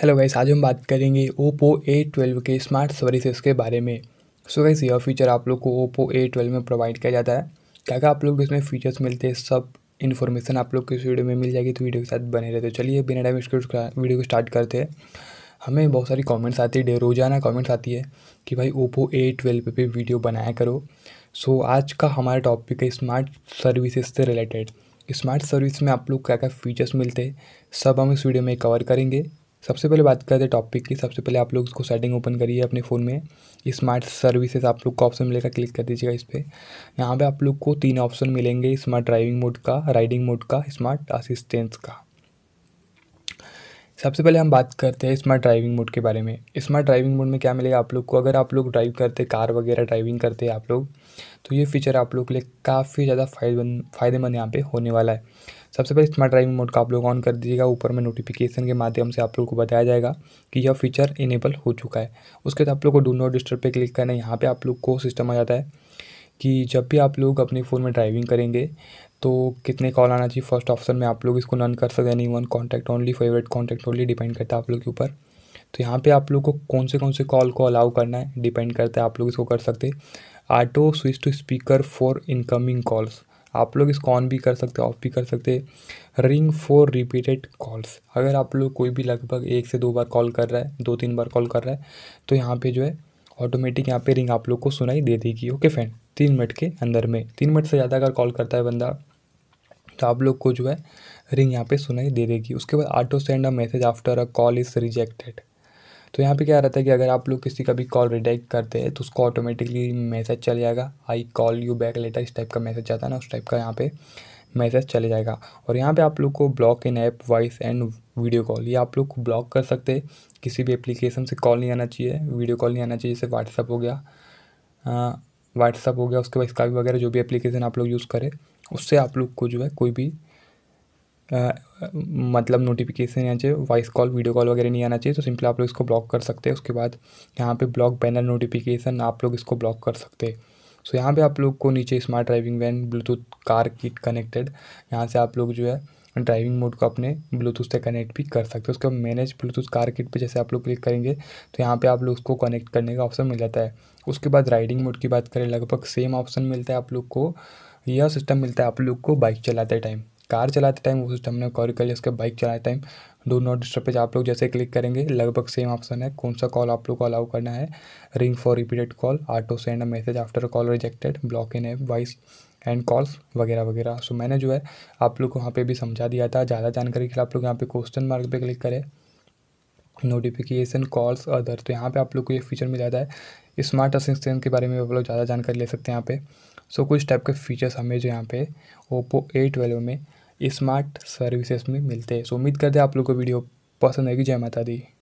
hello guys आज हम बात करेंगे ओप्पो ए ट्वेल्व के स्मार्ट सर्विसेज के बारे में सो गाइस यह फीचर आप लोग को ओप्पो ए ट्वेल्व में प्रोवाइड किया जाता है क्या क्या आप लोग इसमें फीचर्स मिलते हैं सब इन्फॉर्मेशन आप लोग को इस वीडियो में मिल जाएगी तो वीडियो के साथ बने रहते तो चलिए बिना टाइम इसको वीडियो को स्टार्ट करते हैं हमें बहुत सारी कमेंट्स आती है रोज़ाना कमेंट्स आती है कि भाई ओप्पो ए ट्वेल्व पे वीडियो बनाया करो सो so, आज का हमारा टॉपिक है स्मार्ट सर्विसेज से रिलेटेड स्मार्ट सर्विस में आप लोग क्या क्या फीचर्स मिलते हैं सब हम इस वीडियो में कवर करेंगे सबसे पहले बात करते हैं टॉपिक की सबसे पहले आप लोग उसको सेटिंग ओपन करिए अपने फ़ोन में स्मार्ट सर्विसेज आप लोग का ऑप्शन मिलेगा क्लिक कर दीजिएगा इस पर यहाँ पर आप लोग को तीन ऑप्शन मिलेंगे स्मार्ट ड्राइविंग मोड का राइडिंग मोड का स्मार्ट असिस्टेंस का सबसे पहले हम बात करते हैं स्मार्ट ड्राइविंग मोड के बारे में स्मार्ट ड्राइविंग मोड में क्या मिलेगा आप लोग को अगर आप लोग ड्राइव करते कार वगैरह ड्राइविंग करते आप लोग तो ये फीचर आप लोग के लिए काफ़ी ज़्यादा फायदेमंद फायदेमंद यहाँ पे होने वाला है सबसे पहले स्मार्ट ड्राइविंग मोड को आप लोग ऑन कर दीजिएगा ऊपर में नोटिफिकेशन के माध्यम से आप लोग को बताया जाएगा कि यह फीचर इनेबल हो चुका है उसके बाद आप लोग को डू नॉट डिस्टर्ब पर क्लिक करना है यहाँ पर आप लोग को सिस्टम आ जाता है कि जब भी आप लोग अपने फ़ोन में ड्राइविंग करेंगे तो कितने कॉल आना चाहिए फर्स्ट ऑप्शन में आप लोग इसको नन कर सकते नहीं one contact only favourite contact only depend करता है आप लोग के ऊपर तो यहाँ पे आप लोग को कौन से कौन से कॉल को अलाउ करना है डिपेंड करता है आप लोग इसको कर सकते auto switch to speaker for incoming calls आप लोग इसको ऑन भी कर सकते ऑफ भी कर सकते रिंग फॉर रिपीटेड कॉल्स अगर आप लोग कोई भी लगभग एक से दो बार कॉल कर रहा है दो तीन बार कॉल कर रहा है तो यहाँ पे जो है ऑटोमेटिक यहाँ पे रिंग आप लोग को सुनाई दे देगी ओके फ्रेंड तीन मिनट के अंदर में तीन मिनट से ज़्यादा अगर कॉल करता है बंदा तो आप लोग को जो है रिंग यहाँ पे सुनाई दे देगी उसके बाद auto send a message after a call is rejected तो यहाँ पे क्या रहता है कि अगर आप लोग किसी का भी कॉल रिजेक्ट करते हैं तो उसको ऑटोमेटिकली मैसेज चले जाएगा I call you back later इस टाइप का मैसेज आता है ना उस टाइप का यहाँ पे मैसेज चले जाएगा और यहाँ पे आप लोग को block in app voice and video call ये आप लोग ब्लॉक कर सकते हैं किसी भी एप्लीकेशन से कॉल नहीं आना चाहिए वीडियो कॉल नहीं आना चाहिए जैसे व्हाट्सअप हो गया व्हाट्सअप हो गया उसके बाद स्काइप वगैरह जो भी एप्लीकेशन आप लोग यूज़ करें उससे आप लोग को जो है कोई भी आ, मतलब नोटिफिकेशन आना चाहिए वॉइस कॉल वीडियो कॉल वगैरह नहीं आना चाहिए तो सिंपली आप लोग इसको ब्लॉक कर सकते हैं उसके बाद यहाँ पे ब्लॉक बैनर नोटिफिकेशन आप लोग इसको ब्लॉक कर सकते हैं सो यहाँ पे आप लोग को नीचे smart driving when bluetooth car kit connected यहाँ से आप लोग जो है ड्राइविंग मोड को अपने ब्लूटूथ से कनेक्ट भी कर सकते हो उसके बाद मैनेज ब्लूटूथ कार किट पर जैसे आप लोग क्लिक करेंगे तो यहाँ पर आप लोग उसको कनेक्ट करने का ऑप्शन मिल जाता है उसके बाद राइडिंग मोड की बात करें लगभग सेम ऑप्शन मिलता है आप लोग को यह सिस्टम मिलता है आप लोग को बाइक चलाते टाइम कार चलाते टाइम उस टाइम ने कॉल कर लिया उसके बाइक चलाते टाइम डो नॉट डिस्टर्ब पे आप लोग जैसे क्लिक करेंगे लगभग सेम ऑप्शन है कौन सा कॉल आप लोग को अलाउ करना है ring for repeated call auto send a message after call rejected block in app voice and calls वगैरह वगैरह सो मैंने जो है आप लोग को वहाँ पे भी समझा दिया था ज़्यादा जानकारी के लिए आप लोग यहाँ पे क्वेश्चन मार्क पे क्लिक करें नोटिफिकेशन कॉल्स अदर तो यहाँ पे आप लोग को ये फीचर मिल जाता है स्मार्ट असिस्टेंट के बारे में आप लोग ज़्यादा जानकारी ले सकते हैं यहाँ पे सो so, कुछ टाइप के फीचर्स हमें जो यहाँ पे ओप्पो ए ट्वेल्व में स्मार्ट सर्विसेज में मिलते हैं सो उम्मीद करते हैं आप लोग को वीडियो पसंद आएगी जय माता दी